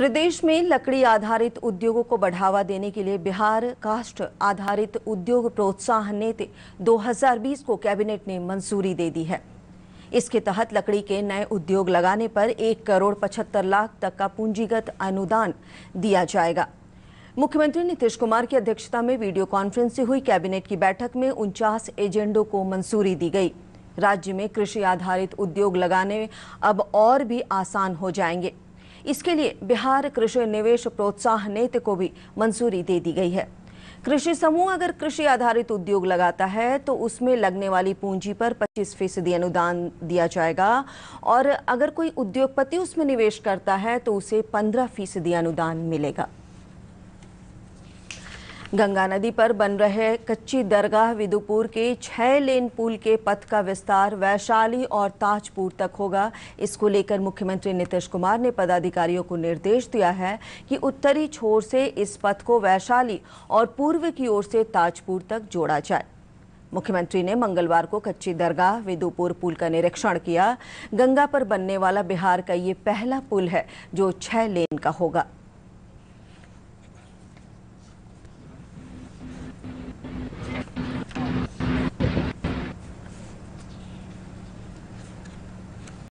प्रदेश में लकड़ी आधारित उद्योगों को बढ़ावा देने के लिए बिहार काष्ठ आधारित उद्योग प्रोत्साहन नीति 2020 को कैबिनेट ने मंजूरी दे दी है इसके तहत लकड़ी के नए उद्योग लगाने पर एक करोड़ पचहत्तर लाख तक का पूंजीगत अनुदान दिया जाएगा मुख्यमंत्री नीतीश कुमार की अध्यक्षता में वीडियो कॉन्फ्रेंस से हुई कैबिनेट की बैठक में उनचास एजेंडों को मंजूरी दी गई राज्य में कृषि आधारित उद्योग लगाने अब और भी आसान हो जाएंगे इसके लिए बिहार कृषि निवेश प्रोत्साहन नीति को भी मंजूरी दे दी गई है कृषि समूह अगर कृषि आधारित उद्योग लगाता है तो उसमें लगने वाली पूंजी पर 25 फीसदी अनुदान दिया जाएगा और अगर कोई उद्योगपति उसमें निवेश करता है तो उसे 15 फीसदी अनुदान मिलेगा गंगा नदी पर बन रहे कच्ची दरगाह विदुपुर के छह लेन पुल के पथ का विस्तार वैशाली और ताजपुर तक होगा इसको लेकर मुख्यमंत्री नीतीश कुमार ने पदाधिकारियों को निर्देश दिया है कि उत्तरी छोर से इस पथ को वैशाली और पूर्व की ओर से ताजपुर तक जोड़ा जाए मुख्यमंत्री ने मंगलवार को कच्ची दरगाह विदुपुर पुल का निरीक्षण किया गंगा पर बनने वाला बिहार का ये पहला पुल है जो छह लेन का होगा